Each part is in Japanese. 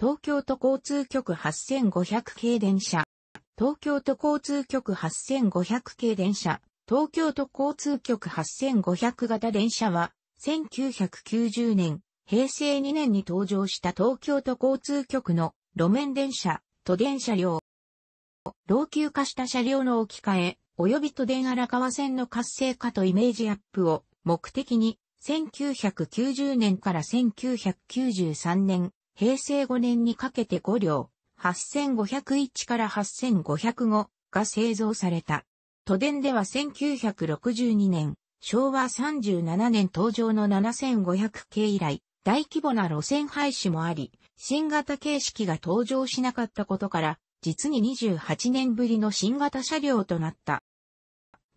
東京都交通局8500系電車、東京都交通局8500系電車、東京都交通局8500型電車は、1990年、平成2年に登場した東京都交通局の路面電車、都電車両。老朽化した車両の置き換え、及び都電荒川線の活性化とイメージアップを目的に、1990年から1993年、平成5年にかけて5両、8501から8505が製造された。都電では1962年、昭和37年登場の7500系以来、大規模な路線廃止もあり、新型形式が登場しなかったことから、実に28年ぶりの新型車両となった。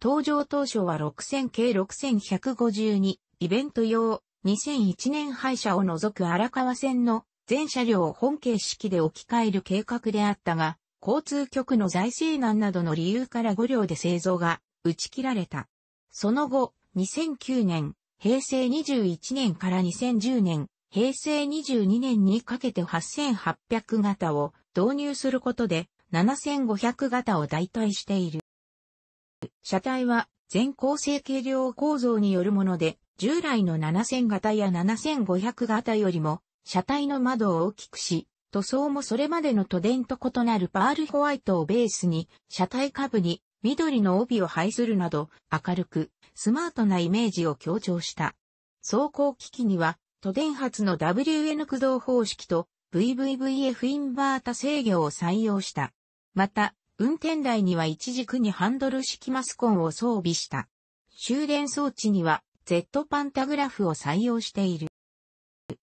登場当初は6000系6152、イベント用、2001年廃車を除く荒川線の全車両を本形式で置き換える計画であったが、交通局の財政難などの理由から5両で製造が打ち切られた。その後、2009年、平成21年から2010年、平成22年にかけて8800型を導入することで7500型を代替している。車体は全構成軽量構造によるもので、従来の7000型や7500型よりも車体の窓を大きくし、塗装もそれまでの都電と異なるパールホワイトをベースに、車体下部に緑の帯を配するなど、明るく、スマートなイメージを強調した。走行機器には、都電発の WN 駆動方式と VVVF インバータ制御を採用した。また、運転台には一軸にハンドル式マスコンを装備した。終電装置には Z パンタグラフを採用している。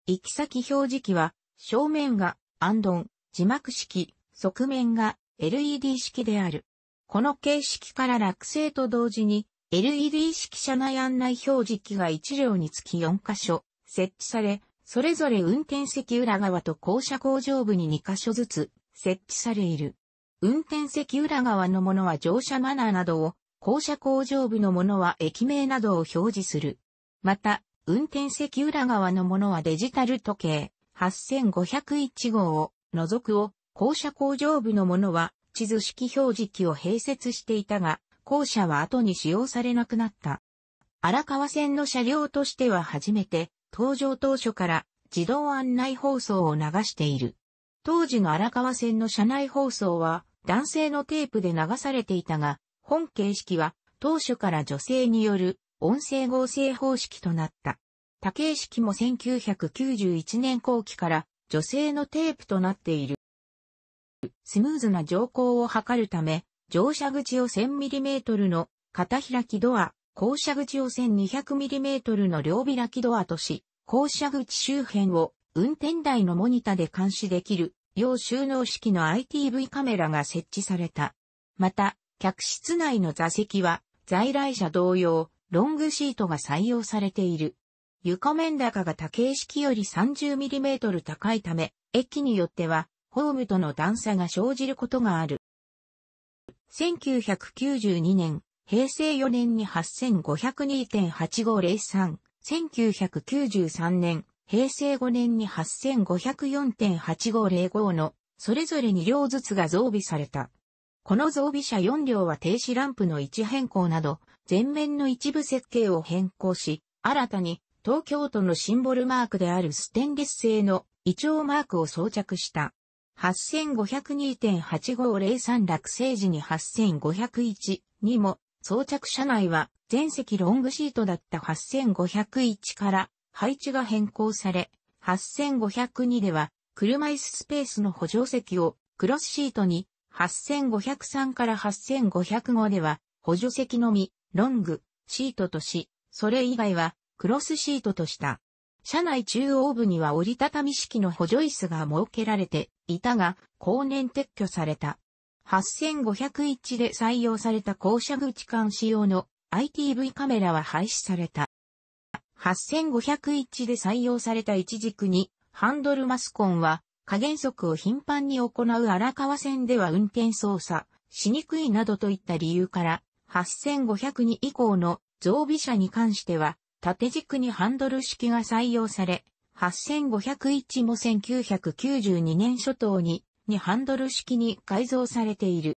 行き先表示器は、正面がアンドン、字幕式、側面が LED 式である。この形式から落成と同時に、LED 式車内案内表示器が1両につき4箇所設置され、それぞれ運転席裏側と校車工場部に2箇所ずつ設置されいる。運転席裏側のものは乗車マナーなどを、校車工場部のものは駅名などを表示する。また、運転席裏側のものはデジタル時計8501号を除くを、校舎工場部のものは地図式表示器を併設していたが、校舎は後に使用されなくなった。荒川線の車両としては初めて、登場当初から自動案内放送を流している。当時の荒川線の車内放送は男性のテープで流されていたが、本形式は当初から女性による音声合成方式となった。多形式も1991年後期から女性のテープとなっている。スムーズな乗降を図るため、乗車口を 1000mm の片開きドア、降車口を 1200mm の両開きドアとし、降車口周辺を運転台のモニタで監視できる、要収納式の ITV カメラが設置された。また、客室内の座席は在来車同様、ロングシートが採用されている。床面高が多形式より 30mm 高いため、駅によっては、ホームとの段差が生じることがある。1992年、平成4年に8502.8503、1993年、平成5年に8504.8505の、それぞれ2両ずつが増備された。この増備車4両は停止ランプの位置変更など、前面の一部設計を変更し、新たに東京都のシンボルマークであるステンレス製の胃腸マークを装着した。8502.8503落成時に8501にも装着車内は全席ロングシートだった8501から配置が変更され、8502では車椅子スペースの補助席をクロスシートに8503から8505では補助席のみ、ロング、シートとし、それ以外は、クロスシートとした。車内中央部には折りたたみ式の補助椅子が設けられていたが、後年撤去された。8501で採用された降車口監視用の ITV カメラは廃止された。8501で採用された一軸に、ハンドルマスコンは、加減速を頻繁に行う荒川線では運転操作しにくいなどといった理由から、8502以降の増備車に関しては、縦軸にハンドル式が採用され、8501も1992年初頭に、にハンドル式に改造されている。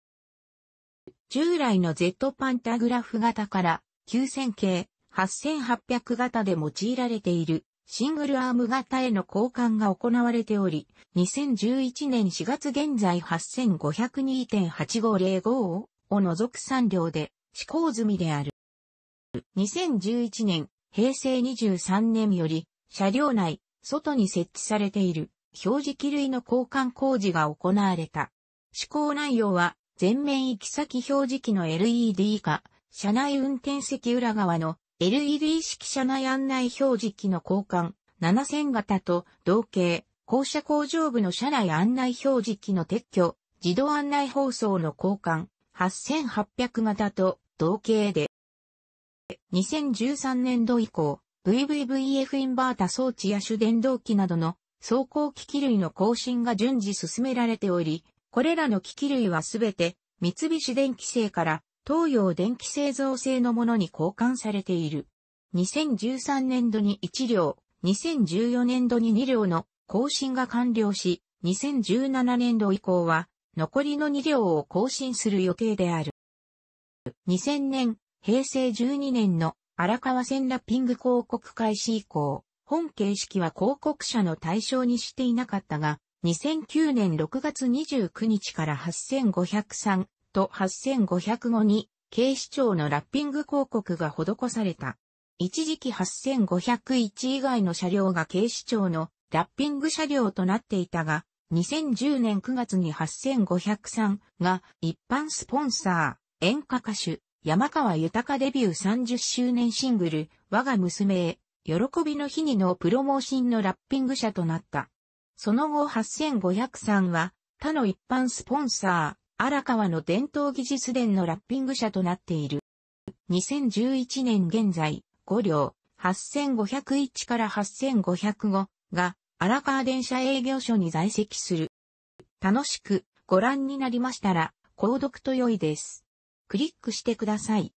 従来の Z パンタグラフ型から9000系、8800型で用いられているシングルアーム型への交換が行われており、2011年4月現在8502.8505を除く3両で施行済みである。2011年、平成23年より、車両内、外に設置されている、表示機類の交換工事が行われた。施行内容は、全面行き先表示機の LED 化、車内運転席裏側の LED 式車内案内表示機の交換、7000型と同型、校舎工場部の車内案内表示機の撤去、自動案内放送の交換、8800型と同型で、2013年度以降、VVVF インバータ装置や主電動機などの走行機器類の更新が順次進められており、これらの機器類はすべて三菱電機製から東洋電機製造製のものに交換されている。2013年度に1両、2014年度に2両の更新が完了し、2017年度以降は残りの2両を更新する予定である。2000年、平成12年の荒川線ラッピング広告開始以降、本形式は広告者の対象にしていなかったが、2009年6月29日から8503と8505に、警視庁のラッピング広告が施された。一時期8501以外の車両が警視庁のラッピング車両となっていたが、2010年9月に8503が一般スポンサー、演歌歌手、山川豊デビュー30周年シングル、我が娘へ、喜びの日にのプロモーションのラッピング者となった。その後8503は、他の一般スポンサー、荒川の伝統技術伝のラッピング者となっている。2011年現在、5両、8501から8505が、荒川電車営業所に在籍する。楽しくご覧になりましたら、購読と良いです。クリックしてください。